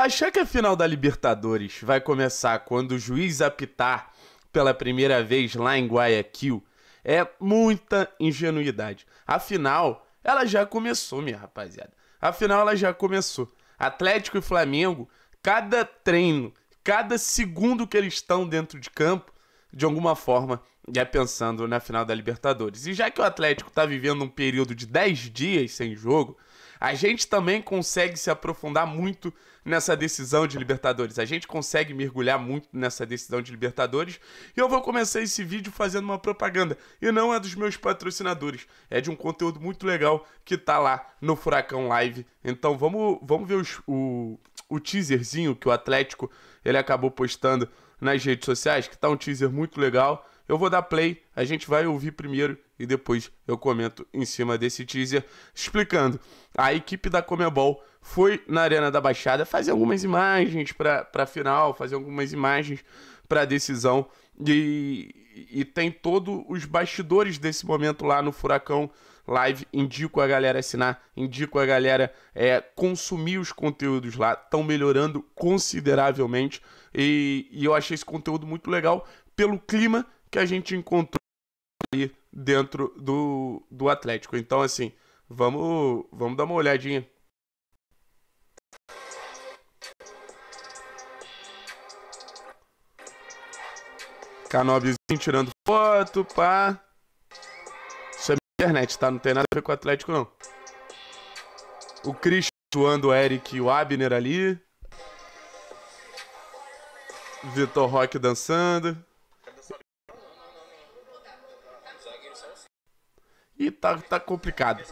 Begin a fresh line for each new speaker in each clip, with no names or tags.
Achar que a final da Libertadores vai começar quando o juiz apitar pela primeira vez lá em Guayaquil é muita ingenuidade. Afinal, ela já começou, minha rapaziada. Afinal, ela já começou. Atlético e Flamengo, cada treino, cada segundo que eles estão dentro de campo, de alguma forma, é pensando na final da Libertadores. E já que o Atlético está vivendo um período de 10 dias sem jogo, a gente também consegue se aprofundar muito nessa decisão de Libertadores. A gente consegue mergulhar muito nessa decisão de Libertadores. E eu vou começar esse vídeo fazendo uma propaganda. E não é dos meus patrocinadores, é de um conteúdo muito legal que tá lá no Furacão Live. Então vamos, vamos ver os, o, o teaserzinho que o Atlético ele acabou postando nas redes sociais, que tá um teaser muito legal. Eu vou dar play, a gente vai ouvir primeiro e depois eu comento em cima desse teaser explicando. A equipe da Comebol foi na Arena da Baixada fazer algumas imagens para a final, fazer algumas imagens para a decisão e, e tem todos os bastidores desse momento lá no Furacão Live. Indico a galera assinar, indico a galera é, consumir os conteúdos lá, estão melhorando consideravelmente e, e eu achei esse conteúdo muito legal pelo clima que a gente encontrou ali dentro do, do Atlético. Então, assim, vamos, vamos dar uma olhadinha. Canobzinho tirando foto, pá. Isso é internet, tá? Não tem nada a ver com o Atlético, não. O Chris zoando o Eric e o Abner ali. Vitor Roque dançando. E tá, tá complicado.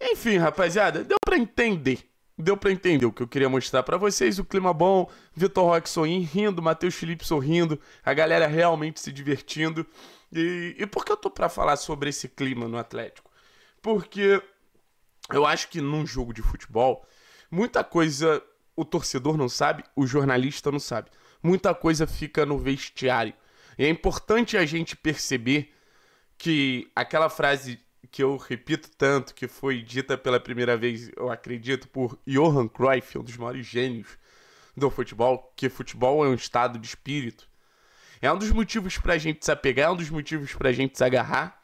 Enfim, rapaziada, deu para entender. Deu para entender o que eu queria mostrar para vocês. O clima bom, Vitor Roque sorrindo, rindo, Matheus Felipe sorrindo, a galera realmente se divertindo. E, e por que eu tô para falar sobre esse clima no Atlético? Porque eu acho que num jogo de futebol, muita coisa o torcedor não sabe, o jornalista não sabe. Muita coisa fica no vestiário. E é importante a gente perceber que aquela frase que eu repito tanto, que foi dita pela primeira vez, eu acredito, por Johan Cruyff, um dos maiores gênios do futebol, que futebol é um estado de espírito. É um dos motivos para a gente se apegar, é um dos motivos para a gente se agarrar.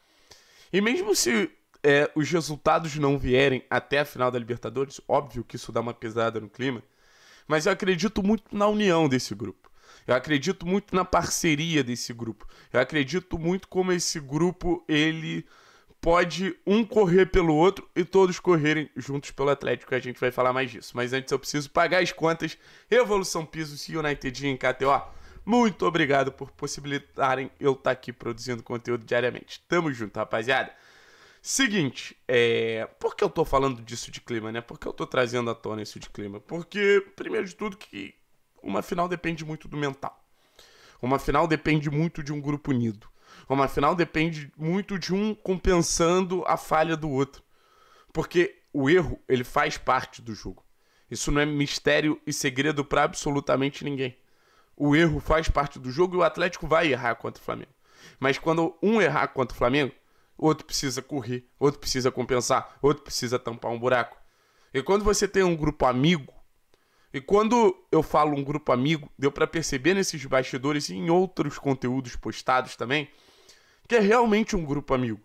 E mesmo se é, os resultados não vierem até a final da Libertadores, óbvio que isso dá uma pesada no clima, mas eu acredito muito na união desse grupo. Eu acredito muito na parceria desse grupo. Eu acredito muito como esse grupo ele pode um correr pelo outro e todos correrem juntos pelo Atlético. A gente vai falar mais disso. Mas antes eu preciso pagar as contas. Evolução Pisos e United em KTO. Muito obrigado por possibilitarem eu estar tá aqui produzindo conteúdo diariamente. Tamo junto, rapaziada. Seguinte, é... por que eu tô falando disso de clima, né? Por que eu tô trazendo à tona isso de clima? Porque, primeiro de tudo, que uma final depende muito do mental. Uma final depende muito de um grupo unido. Uma final depende muito de um compensando a falha do outro. Porque o erro, ele faz parte do jogo. Isso não é mistério e segredo para absolutamente ninguém. O erro faz parte do jogo e o Atlético vai errar contra o Flamengo. Mas quando um errar contra o Flamengo, outro precisa correr, outro precisa compensar, outro precisa tampar um buraco. E quando você tem um grupo amigo, e quando eu falo um grupo amigo, deu para perceber nesses bastidores e em outros conteúdos postados também, que é realmente um grupo amigo.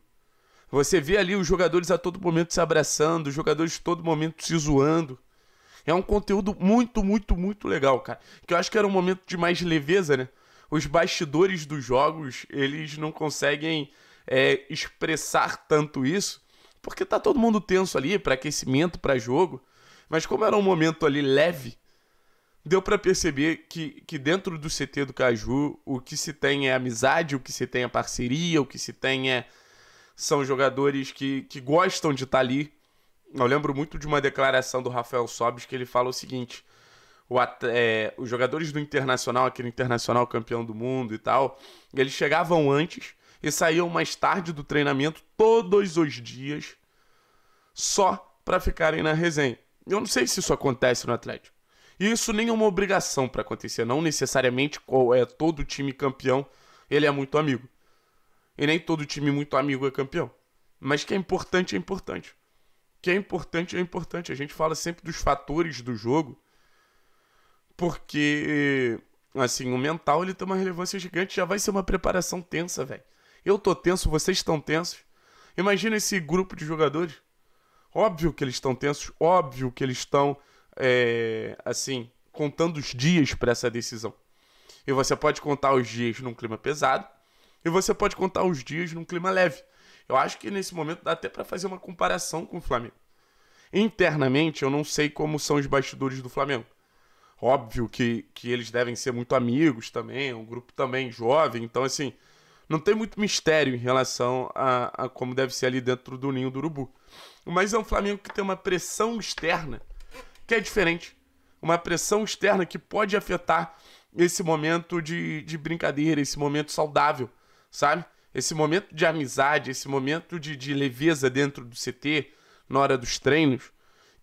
Você vê ali os jogadores a todo momento se abraçando, os jogadores a todo momento se zoando. É um conteúdo muito, muito, muito legal, cara. Que eu acho que era um momento de mais leveza, né? Os bastidores dos jogos, eles não conseguem é, expressar tanto isso, porque tá todo mundo tenso ali para aquecimento, para jogo. Mas como era um momento ali leve, deu para perceber que, que dentro do CT do Caju, o que se tem é amizade, o que se tem é parceria, o que se tem é. São jogadores que, que gostam de estar tá ali. Eu lembro muito de uma declaração do Rafael Sobis que ele fala o seguinte: o, é, os jogadores do Internacional, aquele Internacional campeão do mundo e tal, eles chegavam antes e saíam mais tarde do treinamento todos os dias só para ficarem na resenha. Eu não sei se isso acontece no Atlético. E isso nem é uma obrigação para acontecer. Não necessariamente qual é todo time campeão, ele é muito amigo. E nem todo time muito amigo é campeão. Mas que é importante, é importante. Que é importante, é importante. A gente fala sempre dos fatores do jogo. Porque, assim, o mental ele tem uma relevância gigante. Já vai ser uma preparação tensa, velho. Eu tô tenso, vocês estão tensos. Imagina esse grupo de jogadores. Óbvio que eles estão tensos, óbvio que eles estão é, assim, contando os dias para essa decisão. E você pode contar os dias num clima pesado, e você pode contar os dias num clima leve. Eu acho que nesse momento dá até para fazer uma comparação com o Flamengo. Internamente, eu não sei como são os bastidores do Flamengo. Óbvio que, que eles devem ser muito amigos também, é um grupo também jovem, então assim, não tem muito mistério em relação a, a como deve ser ali dentro do ninho do urubu. Mas é um Flamengo que tem uma pressão externa que é diferente. Uma pressão externa que pode afetar esse momento de, de brincadeira, esse momento saudável, sabe? Esse momento de amizade, esse momento de, de leveza dentro do CT, na hora dos treinos.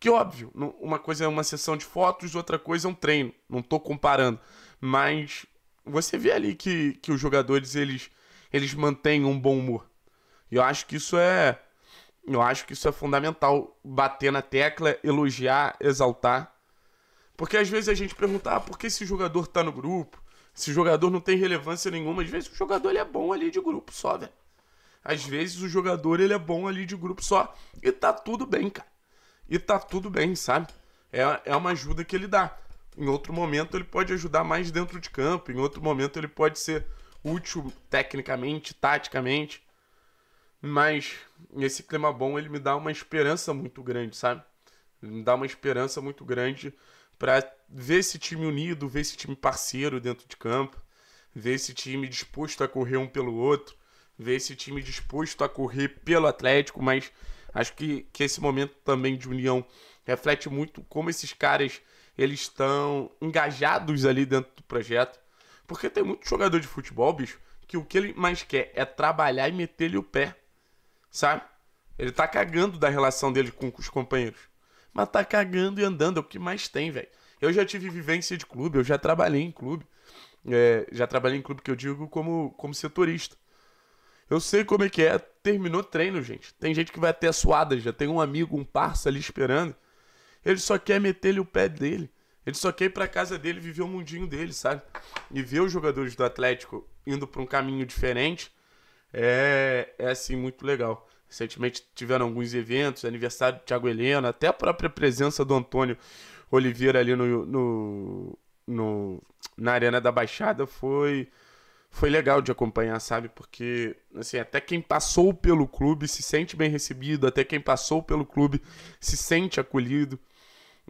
Que óbvio, uma coisa é uma sessão de fotos, outra coisa é um treino. Não estou comparando. Mas você vê ali que, que os jogadores eles, eles mantêm um bom humor. E eu acho que isso é, eu acho que isso é fundamental bater na tecla, elogiar, exaltar. Porque às vezes a gente pergunta, ah, por que esse jogador tá no grupo? Esse jogador não tem relevância nenhuma. Às vezes o jogador ele é bom ali de grupo só, velho. Às vezes o jogador ele é bom ali de grupo só. E tá tudo bem, cara. E tá tudo bem, sabe? É, é uma ajuda que ele dá. Em outro momento ele pode ajudar mais dentro de campo. Em outro momento ele pode ser útil tecnicamente, taticamente. Mas esse clima bom, ele me dá uma esperança muito grande, sabe? Ele me dá uma esperança muito grande para ver esse time unido, ver esse time parceiro dentro de campo, ver esse time disposto a correr um pelo outro, ver esse time disposto a correr pelo Atlético, mas acho que, que esse momento também de união reflete muito como esses caras eles estão engajados ali dentro do projeto. Porque tem muito jogador de futebol, bicho, que o que ele mais quer é trabalhar e meter-lhe o pé sabe? Ele tá cagando da relação dele com os companheiros. Mas tá cagando e andando, é o que mais tem, velho. Eu já tive vivência de clube, eu já trabalhei em clube. É, já trabalhei em clube que eu digo como, como setorista. Eu sei como é que é. Terminou treino, gente. Tem gente que vai até suada, já tem um amigo, um parça ali esperando. Ele só quer meter-lhe o pé dele. Ele só quer ir pra casa dele viver o mundinho dele, sabe? E ver os jogadores do Atlético indo pra um caminho diferente é, é assim, muito legal. Recentemente tiveram alguns eventos, aniversário do Thiago Helena, até a própria presença do Antônio Oliveira ali no, no, no, na Arena da Baixada foi, foi legal de acompanhar, sabe? Porque, assim, até quem passou pelo clube se sente bem recebido, até quem passou pelo clube se sente acolhido.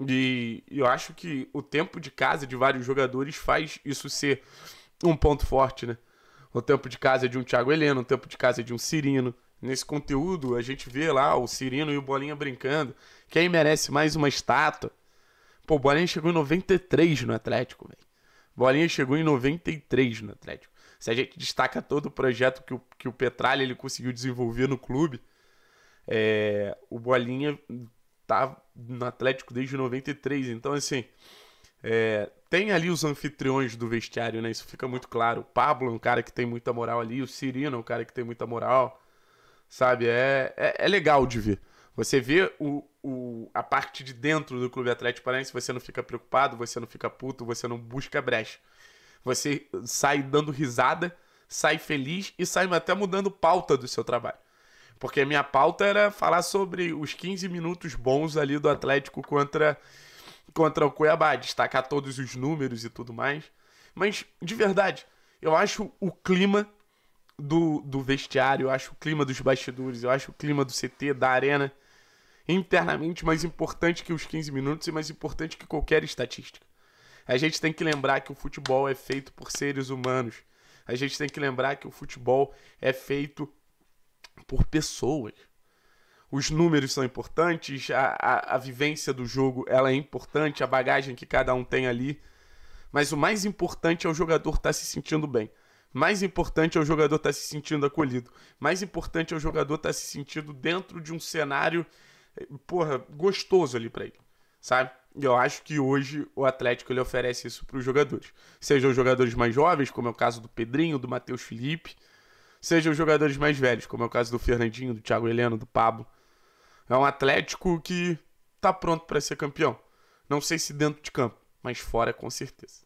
E, e eu acho que o tempo de casa de vários jogadores faz isso ser um ponto forte, né? O tempo de casa é de um Thiago Heleno, o tempo de casa é de um Cirino. Nesse conteúdo, a gente vê lá o Cirino e o Bolinha brincando. Quem merece mais uma estátua? Pô, o Bolinha chegou em 93 no Atlético, velho. Bolinha chegou em 93 no Atlético. Se a gente destaca todo o projeto que o, que o Petralha ele conseguiu desenvolver no clube, é, o Bolinha tá no Atlético desde 93. Então, assim, é, tem ali os anfitriões do vestiário, né? Isso fica muito claro. O Pablo é um cara que tem muita moral ali, o Cirino é um cara que tem muita moral, sabe? É, é, é legal de ver. Você vê o, o, a parte de dentro do Clube Atlético Paranaense, você não fica preocupado, você não fica puto, você não busca brecha. Você sai dando risada, sai feliz e sai até mudando pauta do seu trabalho. Porque a minha pauta era falar sobre os 15 minutos bons ali do Atlético contra contra o Cuiabá, destacar todos os números e tudo mais. Mas, de verdade, eu acho o clima do, do vestiário, eu acho o clima dos bastidores, eu acho o clima do CT, da arena, internamente mais importante que os 15 minutos e mais importante que qualquer estatística. A gente tem que lembrar que o futebol é feito por seres humanos. A gente tem que lembrar que o futebol é feito por pessoas os números são importantes, a, a, a, vivência do jogo ela é importante, a bagagem que cada um tem ali. Mas o mais importante é o jogador estar tá se sentindo bem. Mais importante é o jogador estar tá se sentindo acolhido. Mais importante é o jogador estar tá se sentindo dentro de um cenário, porra, gostoso ali para ele, sabe? E eu acho que hoje o Atlético ele oferece isso para os jogadores. Sejam os jogadores mais jovens, como é o caso do Pedrinho, do Matheus Felipe, sejam os jogadores mais velhos, como é o caso do Fernandinho, do Thiago Heleno, do Pablo é um Atlético que tá pronto para ser campeão. Não sei se dentro de campo, mas fora com certeza.